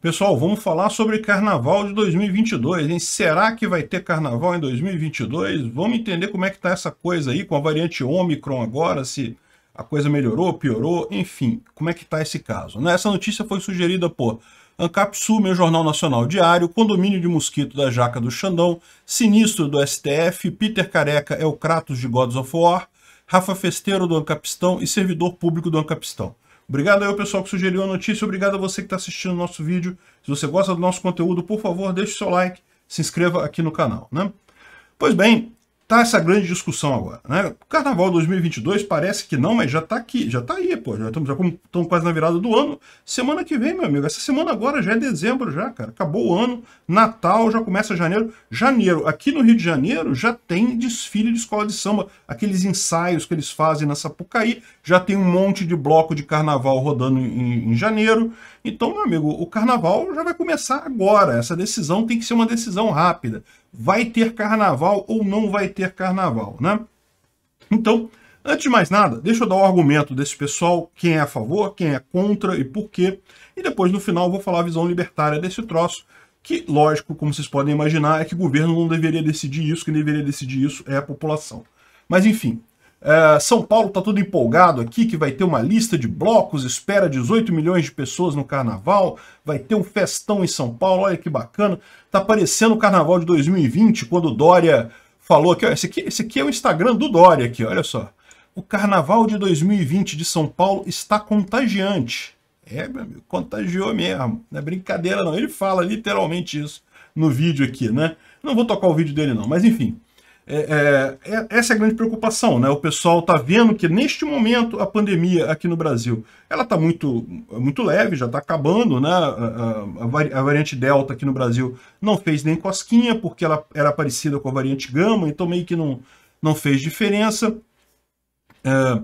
Pessoal, vamos falar sobre carnaval de 2022, hein? Será que vai ter carnaval em 2022? Vamos entender como é que tá essa coisa aí com a variante Ômicron agora, se a coisa melhorou, piorou, enfim, como é que tá esse caso? Né? Essa notícia foi sugerida por Ancap meu jornal nacional diário, condomínio de mosquito da Jaca do Xandão, sinistro do STF, Peter Careca é o Kratos de Gods of War, Rafa Festeiro do Ancapistão e servidor público do Ancapistão. Obrigado aí ao pessoal que sugeriu a notícia, obrigado a você que está assistindo o nosso vídeo. Se você gosta do nosso conteúdo, por favor, deixe seu like, se inscreva aqui no canal, né? Pois bem, tá essa grande discussão agora, né? Carnaval 2022 parece que não, mas já tá aqui, já tá aí, pô. Já estamos, já estamos quase na virada do ano. Semana que vem, meu amigo, essa semana agora já é dezembro já, cara. Acabou o ano, Natal, já começa janeiro. Janeiro, aqui no Rio de Janeiro já tem desfile de escola de samba, aqueles ensaios que eles fazem na Sapucaí, já tem um monte de bloco de carnaval rodando em, em janeiro. Então, meu amigo, o carnaval já vai começar agora. Essa decisão tem que ser uma decisão rápida vai ter carnaval ou não vai ter carnaval, né? Então, antes de mais nada, deixa eu dar o argumento desse pessoal, quem é a favor, quem é contra e por quê. E depois, no final, vou falar a visão libertária desse troço, que, lógico, como vocês podem imaginar, é que o governo não deveria decidir isso, quem deveria decidir isso é a população. Mas, enfim, é, São Paulo está todo empolgado aqui, que vai ter uma lista de blocos, espera 18 milhões de pessoas no carnaval, vai ter um festão em São Paulo, olha que bacana. Tá parecendo o carnaval de 2020, quando o Dória falou aqui, ó, esse aqui, esse aqui é o Instagram do Dória aqui, olha só. O carnaval de 2020 de São Paulo está contagiante. É, meu amigo, contagiou mesmo. Não é brincadeira não, ele fala literalmente isso no vídeo aqui, né? Não vou tocar o vídeo dele não, mas enfim. É, é, é, essa é a grande preocupação, né? O pessoal está vendo que neste momento a pandemia aqui no Brasil ela está muito, muito leve, já está acabando, né? A, a, a, variante Delta aqui no Brasil não fez nem cosquinha, porque ela era parecida com a variante Gama, então meio que não, não fez diferença. É,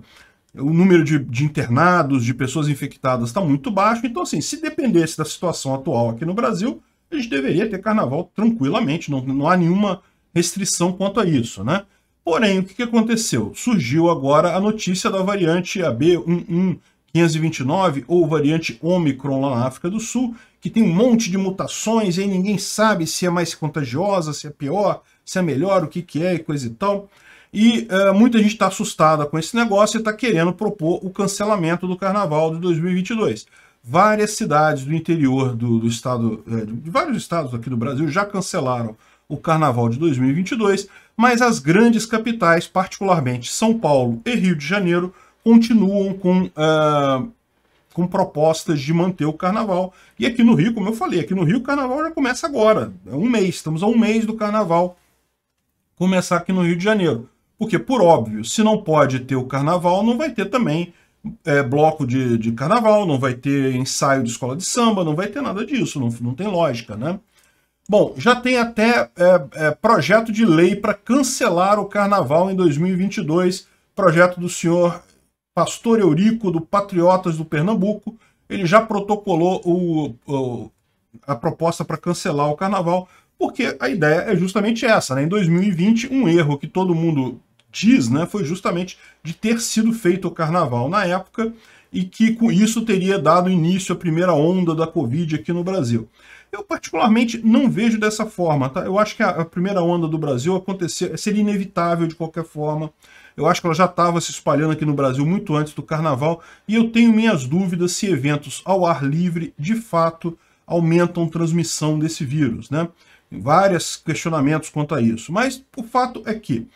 o número de, de, internados, de pessoas infectadas está muito baixo, então assim, se dependesse da situação atual aqui no Brasil, a gente deveria ter carnaval tranquilamente, não, não há nenhuma restrição quanto a isso, né? Porém, o que aconteceu? Surgiu agora a notícia da variante AB11529 ou variante Omicron lá na África do Sul, que tem um monte de mutações e aí ninguém sabe se é mais contagiosa, se é pior, se é melhor, o que, que é e coisa e tal. E uh, muita gente está assustada com esse negócio e está querendo propor o cancelamento do carnaval de 2022. Várias cidades do interior do, do estado, eh, de vários estados aqui do Brasil já cancelaram o Carnaval de 2022, mas as grandes capitais, particularmente São Paulo e Rio de Janeiro, continuam com, uh, com propostas de manter o Carnaval. E aqui no Rio, como eu falei, aqui no Rio o Carnaval já começa agora, é um mês, estamos a um mês do Carnaval começar aqui no Rio de Janeiro. Porque, por óbvio, se não pode ter o Carnaval, não vai ter também é, bloco de, de carnaval, não vai ter ensaio de escola de samba, não vai ter nada disso, não, não tem lógica, né? Bom, já tem até é, é, projeto de lei para cancelar o carnaval em 2022, projeto do senhor Pastor Eurico, do Patriotas do Pernambuco. Ele já protocolou o, o, a proposta para cancelar o carnaval, porque a ideia é justamente essa. Né? Em 2020, um erro que todo mundo diz né, foi justamente de ter sido feito o carnaval na época e que com isso teria dado início à primeira onda da Covid aqui no Brasil. Eu, particularmente, não vejo dessa forma. Tá? Eu acho que a, primeira onda do Brasil acontecer seria inevitável de qualquer forma. Eu acho que ela já estava se espalhando aqui no Brasil muito antes do carnaval, e eu tenho minhas dúvidas se eventos ao ar livre de fato aumentam transmissão desse vírus, né? Tem vários questionamentos quanto a isso. Mas o fato é que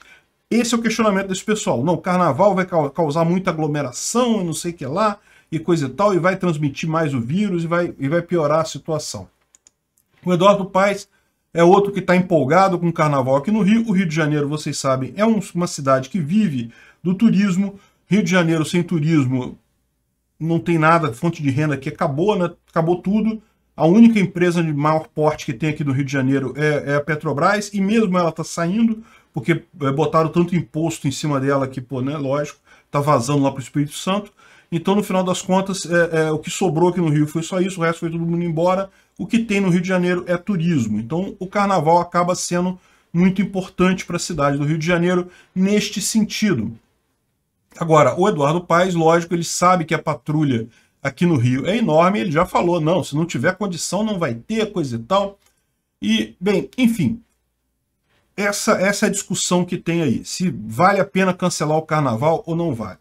esse é o questionamento desse pessoal. Não, carnaval vai causar muita aglomeração, não sei o que lá, e coisa e tal, e vai transmitir mais o vírus e vai, e vai piorar a situação. O Eduardo Paes é outro que está empolgado com o carnaval aqui no Rio. O Rio de Janeiro, vocês sabem, é uma cidade que vive do turismo. Rio de Janeiro sem turismo não tem nada, fonte de renda que acabou, né? Acabou tudo. A única empresa de maior porte que tem aqui no Rio de Janeiro é, é a Petrobras, e mesmo ela está saindo, porque eh, botaram tanto imposto em cima dela que, pô, né, lógico, está vazando lá para o Espírito Santo. Então, no final das contas, é, é, o que sobrou aqui no Rio foi só isso, o resto foi todo mundo embora. O que tem no Rio de Janeiro é turismo. Então, o carnaval acaba sendo muito importante para a cidade do Rio de Janeiro neste sentido. Agora, o Eduardo Paes, lógico, ele sabe que a patrulha aqui no Rio é enorme, ele já falou, não, se não tiver condição não vai ter, coisa e tal. E, bem, enfim, essa, essa é a discussão que tem aí, se vale a pena cancelar o carnaval ou não vale.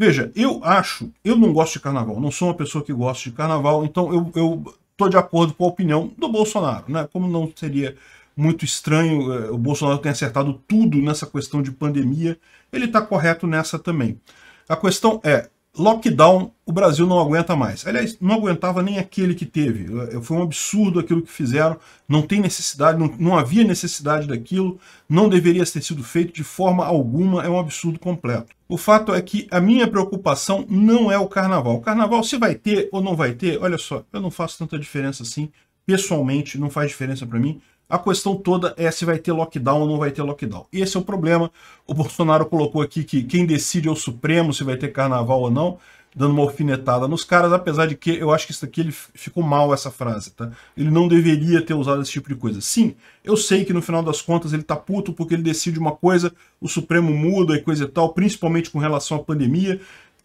Veja, eu acho, eu não gosto de carnaval, não sou uma pessoa que gosta de carnaval, então eu, eu tô de acordo com a opinião do Bolsonaro, né? Como não seria muito estranho, eh, o Bolsonaro tem acertado tudo nessa questão de pandemia, ele está correto nessa também. A questão é, Lockdown, o Brasil não aguenta mais. Aliás, não aguentava nem aquele que teve. Foi um absurdo aquilo que fizeram. Não tem necessidade, não, não havia necessidade daquilo. Não deveria ter sido feito de forma alguma. É um absurdo completo. O fato é que a minha preocupação não é o carnaval. O carnaval, se vai ter ou não vai ter, olha só, eu não faço tanta diferença assim. Pessoalmente, não faz diferença para mim. A questão toda é se vai ter lockdown ou não vai ter lockdown. Esse é o problema. O Bolsonaro colocou aqui que quem decide é o Supremo se vai ter carnaval ou não, dando uma alfinetada nos caras, apesar de que eu acho que isso aqui ele ficou mal essa frase, tá? Ele não deveria ter usado esse tipo de coisa. Sim, eu sei que no final das contas ele tá puto porque ele decide uma coisa, o Supremo muda e coisa e tal, principalmente com relação à pandemia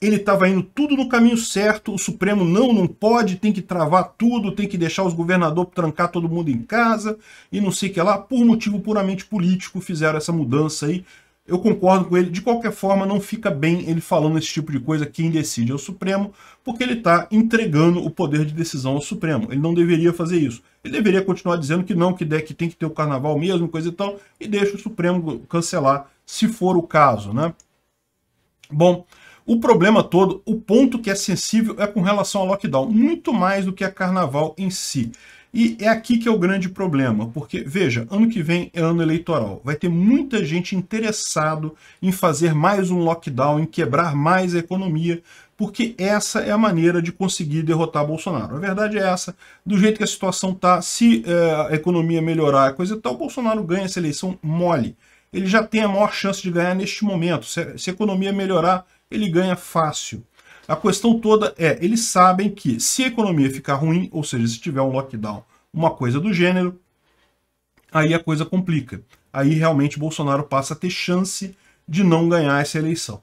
ele estava indo tudo no caminho certo, o Supremo não, não pode, tem que travar tudo, tem que deixar os governadores trancar todo mundo em casa e não sei o que lá, por motivo puramente político fizeram essa mudança aí. Eu concordo com ele, de qualquer forma não fica bem ele falando esse tipo de coisa, quem decide é o Supremo, porque ele está entregando o poder de decisão ao Supremo, ele não deveria fazer isso. Ele deveria continuar dizendo que não, que, que tem que ter o carnaval mesmo, coisa e tal, e deixa o Supremo cancelar, se for o caso, né? Bom, o problema todo, o ponto que é sensível é com relação ao lockdown, muito mais do que a carnaval em si. E é aqui que é o grande problema, porque, veja, ano que vem é ano eleitoral. Vai ter muita gente interessado em fazer mais um lockdown, em quebrar mais a economia, porque essa é a maneira de conseguir derrotar Bolsonaro. A verdade é essa, do jeito que a situação está, se é, a economia melhorar, a coisa tal, Bolsonaro ganha essa eleição mole. Ele já tem a maior chance de ganhar neste momento. se a, se a economia melhorar, ele ganha fácil. A questão toda é, eles sabem que se a economia ficar ruim, ou seja, se tiver um lockdown, uma coisa do gênero, aí a coisa complica. Aí realmente Bolsonaro passa a ter chance de não ganhar essa eleição.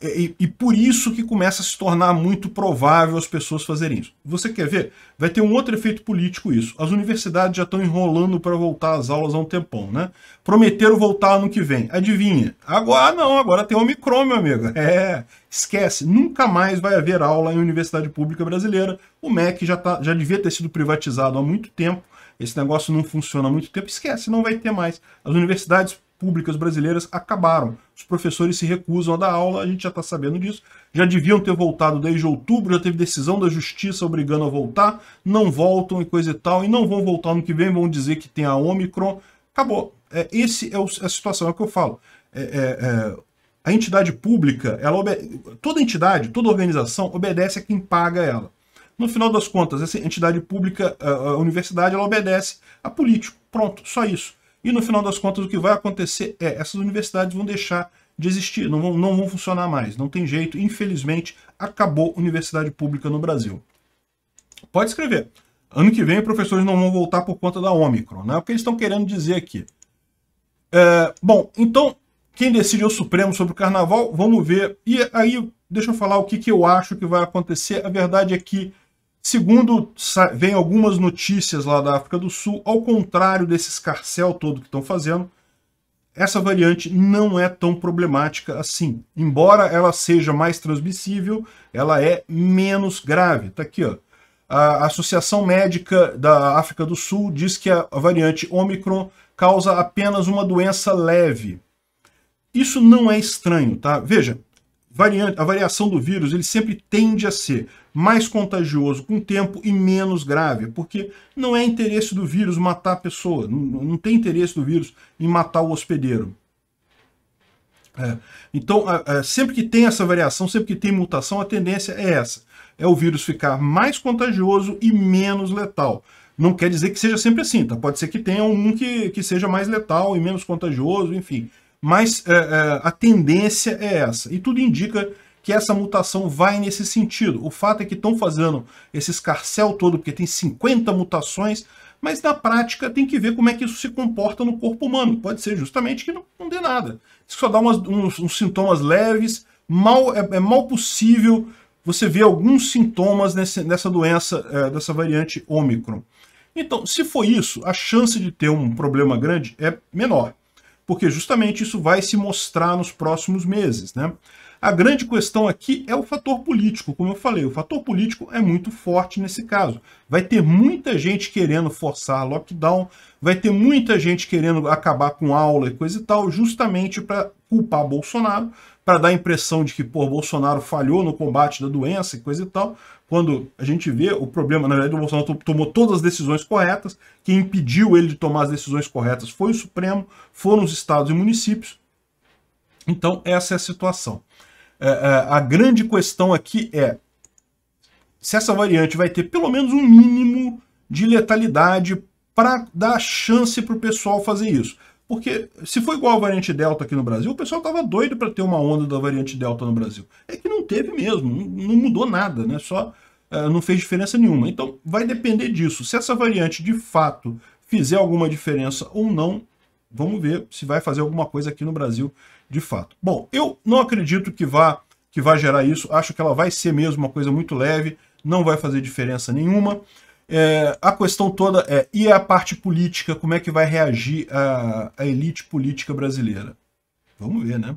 É, e, e, por isso que começa a se tornar muito provável as pessoas fazerem isso. Você quer ver? Vai ter um outro efeito político isso. As universidades já estão enrolando para voltar às aulas há um tempão, né? Prometeram voltar ano que vem. Adivinha? Agora não, agora tem Omicron, meu amigo. É, esquece. Nunca mais vai haver aula em universidade pública brasileira. O MEC já, tá, já devia ter sido privatizado há muito tempo. Esse negócio não funciona há muito tempo. Esquece, não vai ter mais. As universidades públicas brasileiras acabaram. Os professores se recusam a dar aula, a gente já está sabendo disso. Já deviam ter voltado desde outubro, já teve decisão da justiça obrigando a voltar, não voltam e coisa e tal, e não vão voltar no que vem, vão dizer que tem a Omicron. Acabou. É, esse é a situação, é o que eu falo. É, é, é a entidade pública, ela obede... toda entidade, toda organização obedece a quem paga ela. No final das contas, essa entidade pública, a universidade, ela obedece a político. Pronto, só isso. E no final das contas, o que vai acontecer é essas universidades vão deixar de existir, não vão, não vão funcionar mais. Não tem jeito, infelizmente, acabou universidade pública no Brasil. Pode escrever. Ano que vem, professores não vão voltar por conta da Omicron, né? É o que eles estão querendo dizer aqui. É, bom, então, quem decide é o Supremo sobre o Carnaval, vamos ver. E aí, deixa eu falar o que, que eu acho que vai acontecer. A verdade é que Segundo, vem algumas notícias lá da África do Sul, ao contrário desse escarcel todo que estão fazendo, essa variante não é tão problemática assim. Embora ela seja mais transmissível, ela é menos grave. Tá aqui, ó. A Associação Médica da África do Sul diz que a variante Omicron causa apenas uma doença leve. Isso não é estranho, tá? Veja, variante, a variação do vírus ele sempre tende a ser mais contagioso com o tempo e menos grave, porque não é interesse do vírus matar a pessoa, não, não tem interesse do vírus em matar o hospedeiro. É. Então, a, a, sempre que tem essa variação, sempre que tem mutação, a tendência é essa: é o vírus ficar mais contagioso e menos letal. Não quer dizer que seja sempre assim, tá? Pode ser que tenha um que, que seja mais letal e menos contagioso, enfim mas é, é, a tendência é essa. E tudo indica que essa mutação vai nesse sentido. O fato é que estão fazendo esse escarcel todo, porque tem 50 mutações, mas na prática tem que ver como é que isso se comporta no corpo humano. Pode ser justamente que não, não dê nada. Isso só dá umas, uns, uns, sintomas leves, mal, é, é, mal possível você ver alguns sintomas nesse, nessa doença, é, dessa variante Ômicron. Então, se for isso, a chance de ter um problema grande é menor porque justamente isso vai se mostrar nos próximos meses. Né? A grande questão aqui é o fator político, como eu falei, o fator político é muito forte nesse caso. Vai ter muita gente querendo forçar lockdown, vai ter muita gente querendo acabar com aula e coisa e tal, justamente para culpar Bolsonaro, para dar a impressão de que, pô, Bolsonaro falhou no combate da doença e coisa e tal, quando a gente vê o problema, na verdade, o Bolsonaro tomou todas as decisões corretas, quem impediu ele de tomar as decisões corretas foi o Supremo, foram os estados e municípios. Então, essa é a situação. É, é a grande questão aqui é se essa variante vai ter pelo menos um mínimo de letalidade para dar chance para o pessoal fazer isso. Porque se foi igual a variante Delta aqui no Brasil, o pessoal estava doido para ter uma onda da variante Delta no Brasil. É que não teve mesmo, não mudou nada, né? Só eh, não fez diferença nenhuma. Então vai depender disso. Se essa variante de fato fizer alguma diferença ou não, vamos ver se vai fazer alguma coisa aqui no Brasil de fato. Bom, eu não acredito que vá que vai gerar isso. Acho que ela vai ser mesmo uma coisa muito leve, não vai fazer diferença nenhuma. É, a questão toda é, e a parte política, como é que vai reagir a, a elite política brasileira? Vamos ver, né?